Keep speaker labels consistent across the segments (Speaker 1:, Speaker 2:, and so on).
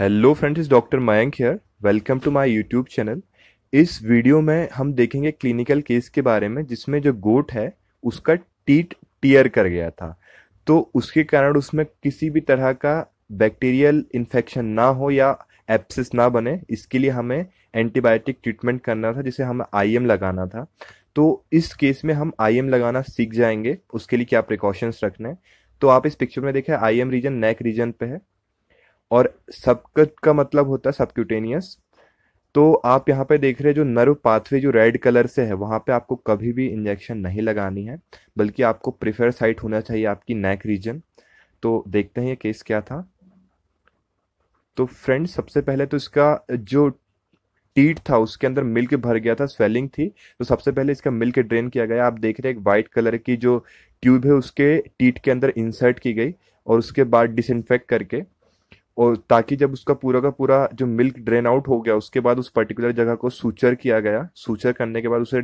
Speaker 1: hello friends doctor Mayank here welcome to my YouTube channel इस video में हम देखेंगे क्लिनिकल केस के बारे में जिसमें जो गोट है उसका टीट टीयर कर गया था तो उसके कारण उसमें किसी भी तरह का बैक्टीरियल इन्फेक्शन ना हो या एप्सिस ना बने इसके लिए हमें एंटीबायोटिक ट्रीटमेंट करना था जिसे हमें आई लगाना था तो इस केस में हम आई लगाना सीख जाएंगे उसके लिए क्या प्रिकॉशंस रखने तो आप इस पिक्चर में देखें आई रीजन नेक रीजन पे है और सबकट का मतलब होता है सबक्यूटेनियस तो आप यहाँ पे देख रहे हैं जो नर्व पाथवे जो रेड कलर से है वहाँ पे आपको कभी भी इंजेक्शन नहीं लगानी है बल्कि आपको प्रिफर साइट होना चाहिए आपकी नेक रीजन तो देखते हैं ये केस क्या था तो फ्रेंड्स सबसे पहले तो इसका जो टीट था उसके अंदर मिल्क भर गया था स्वेलिंग थी तो सबसे पहले इसका मिल्क ड्रेन किया गया आप देख रहे हैं एक वाइट कलर की जो ट्यूब है उसके टीट के अंदर इंसर्ट की गई और उसके बाद डिसइनफेक्ट करके और ताकि जब उसका पूरा का पूरा जो मिल्क ड्रेन आउट हो गया उसके बाद उस पर्टिकुलर जगह को सूचर किया गया सूचर करने के बाद उसे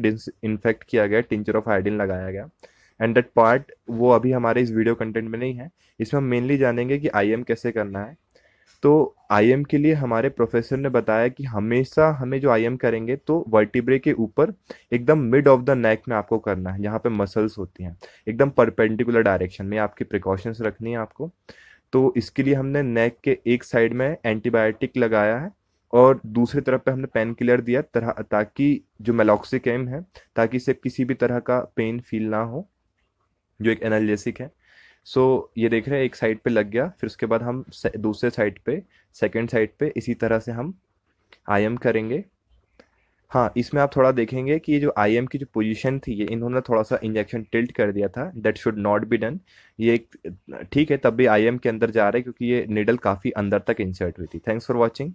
Speaker 1: इन्फेक्ट किया गया टिंचर ऑफ आयोडीन लगाया गया एंड दैट पार्ट वो अभी हमारे इस वीडियो कंटेंट में नहीं है इसमें हम मेनली जानेंगे कि आईएम कैसे करना है तो आई के लिए हमारे प्रोफेसर ने बताया कि हमेशा हमें जो आई करेंगे तो वर्टिब्रे के ऊपर एकदम मिड ऑफ द नेक में आपको करना है जहाँ पे मसल्स होती हैं एकदम परपेंडिकुलर डायरेक्शन में आपकी प्रिकॉशंस रखनी है आपको तो इसके लिए हमने नेक के एक साइड में एंटीबायोटिक लगाया है और दूसरी तरफ पे हमने पेन किलर दिया तरह ताकि जो एम है ताकि इसे किसी भी तरह का पेन फील ना हो जो एक एनालिसिक है सो so, ये देख रहे हैं एक साइड पे लग गया फिर उसके बाद हम दूसरे साइड पे सेकंड साइड पे इसी तरह से हम आयम करेंगे हाँ इसमें आप थोड़ा देखेंगे कि ये जो आई की जो पोजीशन थी ये इन्होंने थोड़ा सा इंजेक्शन टिल्ट कर दिया था that should not be done ये एक ठीक है तब भी आई के अंदर जा रहे हैं क्योंकि ये निडल काफ़ी अंदर तक इंसर्ट हुई थी थैंक्स फॉर वॉचिंग